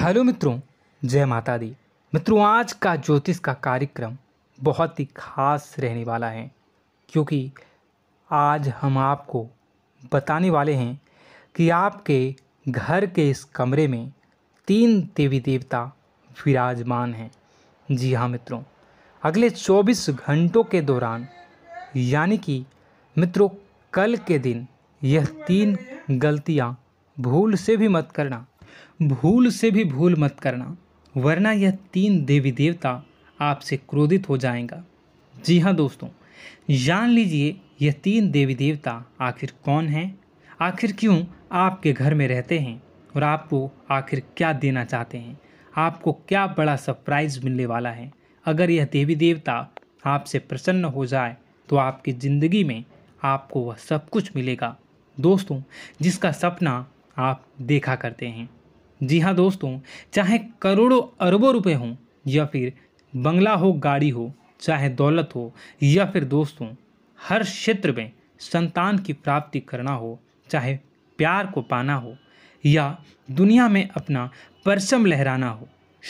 hello मित्रों जय माता दी मित्रों आज का ज्योतिष का कार्यक्रम बहुत ही खास रहने वाला है क्योंकि आज हम आपको बताने वाले हैं कि आपके घर के इस कमरे में तीन देवी देवता विराजमान हैं जी हाँ मित्रों अगले 24 घंटों के दौरान यानी कि मित्रों कल के दिन यह तीन गलतियाँ भूल से भी मत करना भूल से भी भूल मत करना वरना यह तीन देवी देवता आपसे क्रोधित हो जाएगा जी हाँ दोस्तों जान लीजिए यह तीन देवी देवता आखिर कौन हैं आखिर क्यों आपके घर में रहते हैं और आपको आखिर क्या देना चाहते हैं आपको क्या बड़ा सरप्राइज मिलने वाला है अगर यह देवी देवता आपसे प्रसन्न हो जाए तो आपकी ज़िंदगी में आपको वह सब कुछ मिलेगा दोस्तों जिसका सपना आप देखा करते हैं जी हाँ दोस्तों चाहे करोड़ों अरबों रुपए हों या फिर बंगला हो गाड़ी हो चाहे दौलत हो या फिर दोस्तों हर क्षेत्र में संतान की प्राप्ति करना हो चाहे प्यार को पाना हो या दुनिया में अपना परचम लहराना हो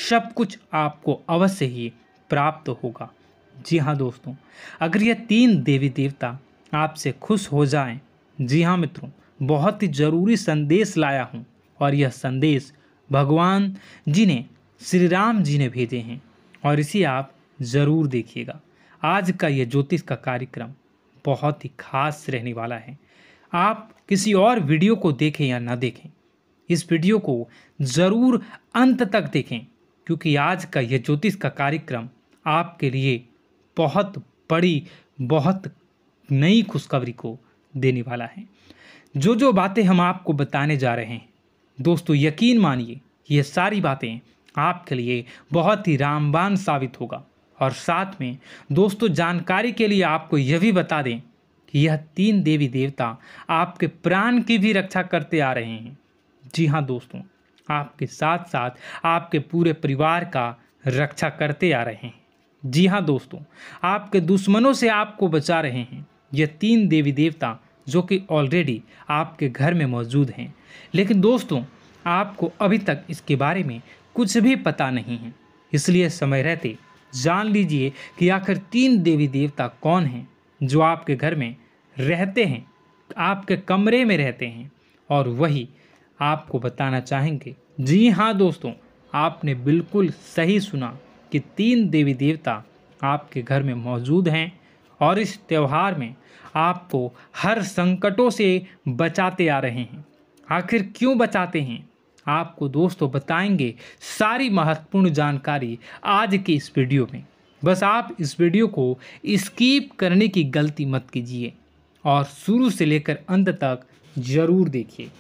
सब कुछ आपको अवश्य ही प्राप्त होगा जी हाँ दोस्तों अगर ये तीन देवी देवता आपसे खुश हो जाएं जी हाँ मित्रों बहुत ही ज़रूरी संदेश लाया हूँ और यह संदेश भगवान जी ने श्री राम जी ने भेजे हैं और इसे आप ज़रूर देखिएगा आज का यह ज्योतिष का कार्यक्रम बहुत ही खास रहने वाला है आप किसी और वीडियो को देखें या ना देखें इस वीडियो को ज़रूर अंत तक देखें क्योंकि आज का यह ज्योतिष का कार्यक्रम आपके लिए बहुत बड़ी बहुत नई खुशखबरी को देने वाला है जो जो बातें हम आपको बताने जा रहे हैं दोस्तों यकीन मानिए ये सारी बातें आपके लिए बहुत ही रामबान साबित होगा और साथ में दोस्तों जानकारी के लिए आपको यह भी बता दें कि यह तीन देवी देवता आपके प्राण की भी रक्षा करते आ रहे हैं जी हाँ दोस्तों आपके साथ साथ आपके पूरे परिवार का रक्षा करते आ रहे हैं जी हाँ दोस्तों आपके दुश्मनों से आपको बचा रहे हैं यह तीन देवी देवता जो कि ऑलरेडी आपके घर में मौजूद हैं लेकिन दोस्तों आपको अभी तक इसके बारे में कुछ भी पता नहीं है इसलिए समय रहते जान लीजिए कि आखिर तीन देवी देवता कौन हैं जो आपके घर में रहते हैं आपके कमरे में रहते हैं और वही आपको बताना चाहेंगे जी हाँ दोस्तों आपने बिल्कुल सही सुना कि तीन देवी देवता आपके घर में मौजूद हैं और इस त्यौहार में आपको हर संकटों से बचाते आ रहे हैं आखिर क्यों बचाते हैं आपको दोस्तों बताएंगे सारी महत्वपूर्ण जानकारी आज के इस वीडियो में बस आप इस वीडियो को स्कीप करने की गलती मत कीजिए और शुरू से लेकर अंत तक ज़रूर देखिए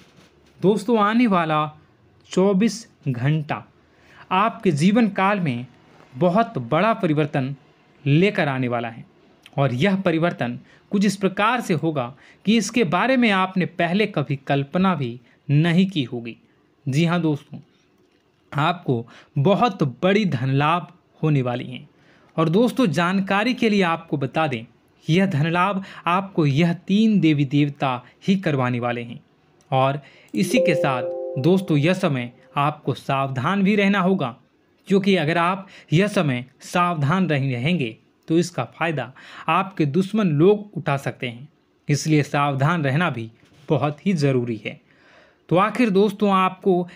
दोस्तों आने वाला 24 घंटा आपके जीवन काल में बहुत बड़ा परिवर्तन लेकर आने वाला है और यह परिवर्तन कुछ इस प्रकार से होगा कि इसके बारे में आपने पहले कभी कल्पना भी नहीं की होगी जी हाँ दोस्तों आपको बहुत बड़ी धन लाभ होने वाली हैं और दोस्तों जानकारी के लिए आपको बता दें यह धन लाभ आपको यह तीन देवी देवता ही करवाने वाले हैं और इसी के साथ दोस्तों यह समय आपको सावधान भी रहना होगा क्योंकि अगर आप यह समय सावधान रहेंगे तो इसका फ़ायदा आपके दुश्मन लोग उठा सकते हैं इसलिए सावधान रहना भी बहुत ही ज़रूरी है तो आखिर दोस्तों आपको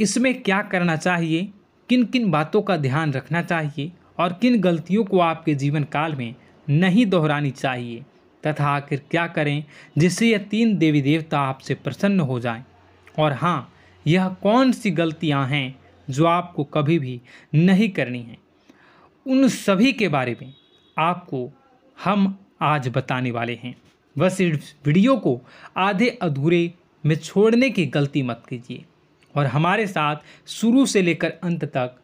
इसमें क्या करना चाहिए किन किन बातों का ध्यान रखना चाहिए और किन गलतियों को आपके जीवन काल में नहीं दोहरानी चाहिए तथा आखिर क्या करें जिससे यह तीन देवी देवता आपसे प्रसन्न हो जाएं और हाँ यह कौन सी गलतियाँ हैं जो आपको कभी भी नहीं करनी हैं उन सभी के बारे में आपको हम आज बताने वाले हैं बस इस वीडियो को आधे अधूरे में छोड़ने की गलती मत कीजिए और हमारे साथ शुरू से लेकर अंत तक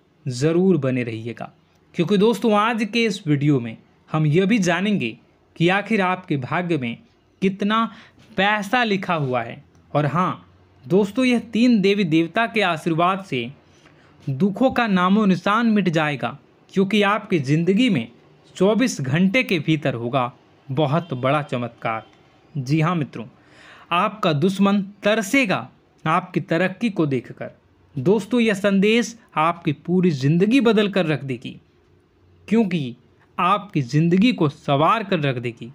ज़रूर बने रहिएगा क्योंकि दोस्तों आज के इस वीडियो में हम यह भी जानेंगे कि आखिर आपके भाग्य में कितना पैसा लिखा हुआ है और हाँ दोस्तों यह तीन देवी देवता के आशीर्वाद से दुखों का नामो निशान मिट जाएगा क्योंकि आपकी ज़िंदगी में 24 घंटे के भीतर होगा बहुत बड़ा चमत्कार जी हाँ मित्रों आपका दुश्मन तरसेगा आपकी तरक्की को देखकर दोस्तों यह संदेश आपकी पूरी ज़िंदगी बदल कर रख देगी क्योंकि आपकी ज़िंदगी को सवार कर रख देगी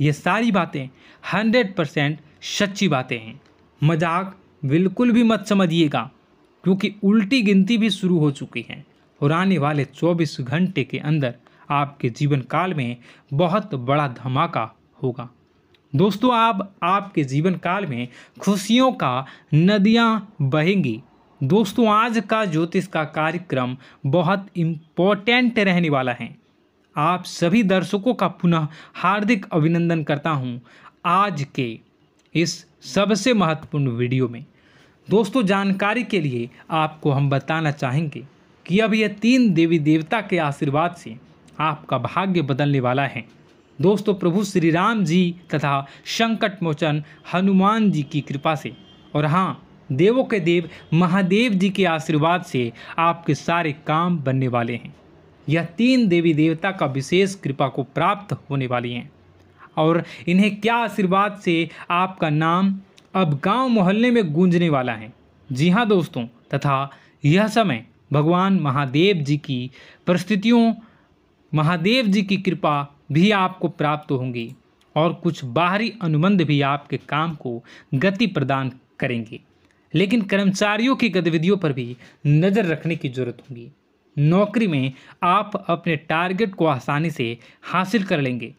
ये सारी बातें हंड्रेड परसेंट सच्ची बातें हैं मजाक बिल्कुल भी मत समझिएगा क्योंकि उल्टी गिनती भी शुरू हो चुकी है और आने वाले चौबीस घंटे के अंदर आपके जीवन काल में बहुत बड़ा धमाका होगा दोस्तों आप आपके जीवन काल में खुशियों का नदियाँ बहेंगी दोस्तों आज का ज्योतिष का कार्यक्रम बहुत इम्पोर्टेंट रहने वाला है आप सभी दर्शकों का पुनः हार्दिक अभिनंदन करता हूं आज के इस सबसे महत्वपूर्ण वीडियो में दोस्तों जानकारी के लिए आपको हम बताना चाहेंगे कि अब यह तीन देवी देवता के आशीर्वाद से आपका भाग्य बदलने वाला है दोस्तों प्रभु श्री राम जी तथा संकट मोचन हनुमान जी की कृपा से और हाँ देवों के देव महादेव जी के आशीर्वाद से आपके सारे काम बनने वाले हैं यह तीन देवी देवता का विशेष कृपा को प्राप्त होने वाली हैं और इन्हें क्या आशीर्वाद से आपका नाम अब गांव मोहल्ले में गूंजने वाला है जी हाँ दोस्तों तथा यह समय भगवान महादेव जी की परिस्थितियों महादेव जी की कृपा भी आपको प्राप्त होंगी और कुछ बाहरी अनुबंध भी आपके काम को गति प्रदान करेंगे लेकिन कर्मचारियों की गतिविधियों पर भी नज़र रखने की जरूरत होगी नौकरी में आप अपने टारगेट को आसानी से हासिल कर लेंगे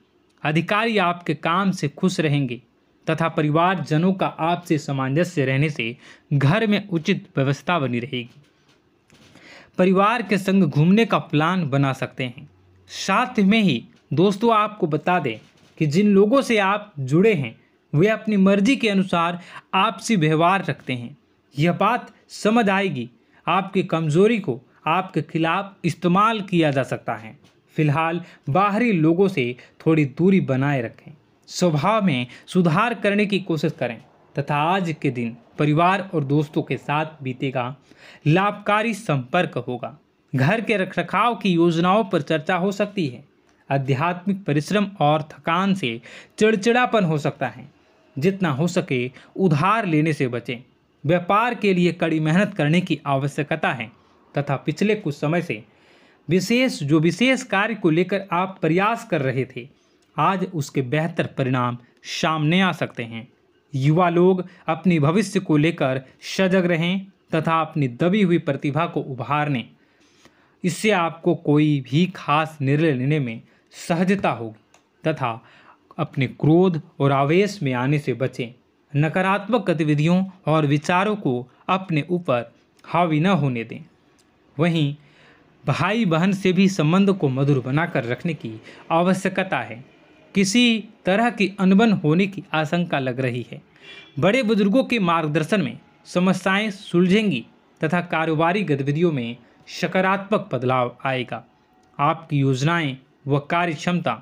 अधिकारी आपके काम से खुश रहेंगे तथा परिवारजनों का आपसे सामंजस्य रहने से घर में उचित व्यवस्था बनी रहेगी परिवार के संग घूमने का प्लान बना सकते हैं साथ में ही दोस्तों आपको बता दें कि जिन लोगों से आप जुड़े हैं वे अपनी मर्जी के अनुसार आपसी व्यवहार रखते हैं यह बात समझ आएगी आपकी कमजोरी को आपके खिलाफ इस्तेमाल किया जा सकता है फिलहाल बाहरी लोगों से थोड़ी दूरी बनाए रखें स्वभाव में सुधार करने की कोशिश करें तथा आज के दिन परिवार और दोस्तों के साथ बीतेगा लाभकारी संपर्क होगा घर के रखरखाव की योजनाओं पर चर्चा हो सकती है आध्यात्मिक परिश्रम और थकान से चिड़चिड़ापन हो सकता है जितना हो सके उधार लेने से बचें व्यापार के लिए कड़ी मेहनत करने की आवश्यकता है तथा पिछले कुछ समय से विशेष जो विशेष कार्य को लेकर आप प्रयास कर रहे थे आज उसके बेहतर परिणाम सामने आ सकते हैं युवा लोग अपने भविष्य को लेकर सजग रहें तथा अपनी दबी हुई प्रतिभा को उभारने इससे आपको कोई भी खास निर्णय लेने में सहजता होगी तथा अपने क्रोध और आवेश में आने से बचें नकारात्मक गतिविधियों और विचारों को अपने ऊपर हावी न होने दें वहीं भाई बहन से भी संबंध को मधुर बनाकर रखने की आवश्यकता है किसी तरह की अनबन होने की आशंका लग रही है बड़े बुजुर्गों के मार्गदर्शन में समस्याएं सुलझेंगी तथा कारोबारी गतिविधियों में सकारात्मक बदलाव आएगा आपकी योजनाएं व कार्य क्षमता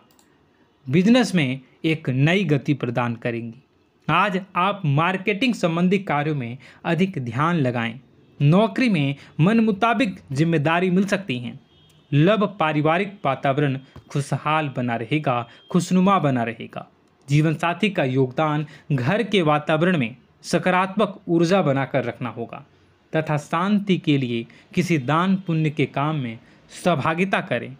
बिजनेस में एक नई गति प्रदान करेंगी आज आप मार्केटिंग संबंधी कार्यों में अधिक ध्यान लगाएं नौकरी में मन मुताबिक जिम्मेदारी मिल सकती हैं लव पारिवारिक वातावरण खुशहाल बना रहेगा खुशनुमा बना रहेगा जीवन साथी का योगदान घर के वातावरण में सकारात्मक ऊर्जा बनाकर रखना होगा तथा शांति के लिए किसी दान पुण्य के काम में सहभागिता करें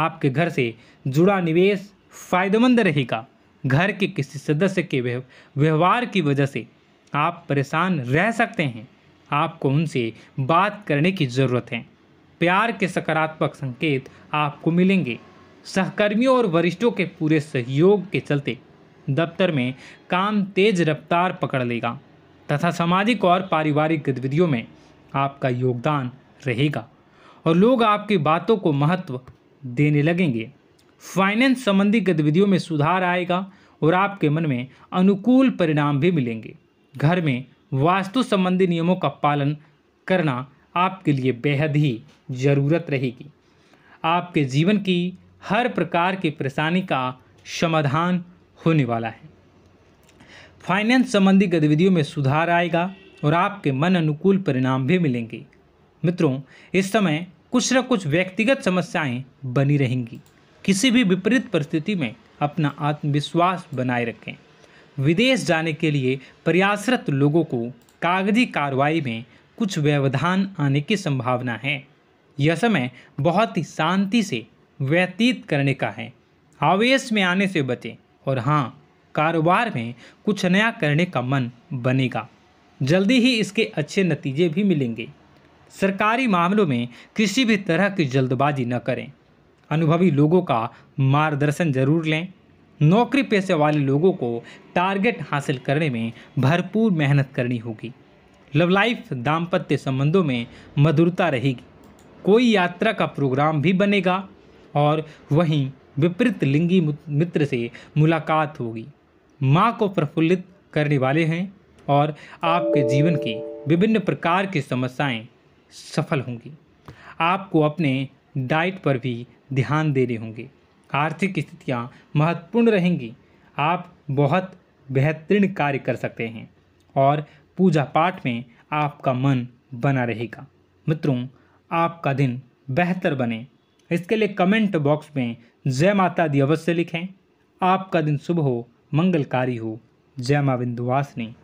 आपके घर से जुड़ा निवेश फायदेमंद रहेगा घर के किसी सदस्य के व्यवहार की वजह से आप परेशान रह सकते हैं आपको उनसे बात करने की ज़रूरत है प्यार के सकारात्मक संकेत आपको मिलेंगे सहकर्मियों और वरिष्ठों के पूरे सहयोग के चलते दफ्तर में काम तेज रफ्तार पकड़ लेगा तथा सामाजिक और पारिवारिक गतिविधियों में आपका योगदान रहेगा और लोग आपकी बातों को महत्व देने लगेंगे फाइनेंस संबंधी गतिविधियों में सुधार आएगा और आपके मन में अनुकूल परिणाम भी मिलेंगे घर में वास्तु संबंधी नियमों का पालन करना आपके लिए बेहद ही ज़रूरत रहेगी आपके जीवन की हर प्रकार की परेशानी का समाधान होने वाला है फाइनेंस संबंधी गतिविधियों में सुधार आएगा और आपके मन अनुकूल परिणाम भी मिलेंगे मित्रों इस समय कुछ न कुछ व्यक्तिगत समस्याएं बनी रहेंगी किसी भी विपरीत परिस्थिति में अपना आत्मविश्वास बनाए रखें विदेश जाने के लिए प्रयासरत लोगों को कागजी कार्रवाई में कुछ व्यवधान आने की संभावना है यह समय बहुत ही शांति से व्यतीत करने का है आवेश में आने से बचें और हाँ कारोबार में कुछ नया करने का मन बनेगा जल्दी ही इसके अच्छे नतीजे भी मिलेंगे सरकारी मामलों में किसी भी तरह की जल्दबाजी न करें अनुभवी लोगों का मार्गदर्शन जरूर लें नौकरी पैसे वाले लोगों को टारगेट हासिल करने में भरपूर मेहनत करनी होगी लव लाइफ दाम्पत्य संबंधों में मधुरता रहेगी कोई यात्रा का प्रोग्राम भी बनेगा और वहीं विपरीत लिंगी मित्र से मुलाकात होगी माँ को प्रफुल्लित करने वाले हैं और आपके जीवन की विभिन्न प्रकार की समस्याएं सफल होंगी आपको अपने डाइट पर भी ध्यान देने होंगे आर्थिक स्थितियाँ महत्वपूर्ण रहेंगी आप बहुत बेहतरीन कार्य कर सकते हैं और पूजा पाठ में आपका मन बना रहेगा मित्रों आपका दिन बेहतर बने इसके लिए कमेंट बॉक्स में जय माता दी अवश्य लिखें आपका दिन शुभ हो मंगलकारी हो जय माँ विंध्यवासिनी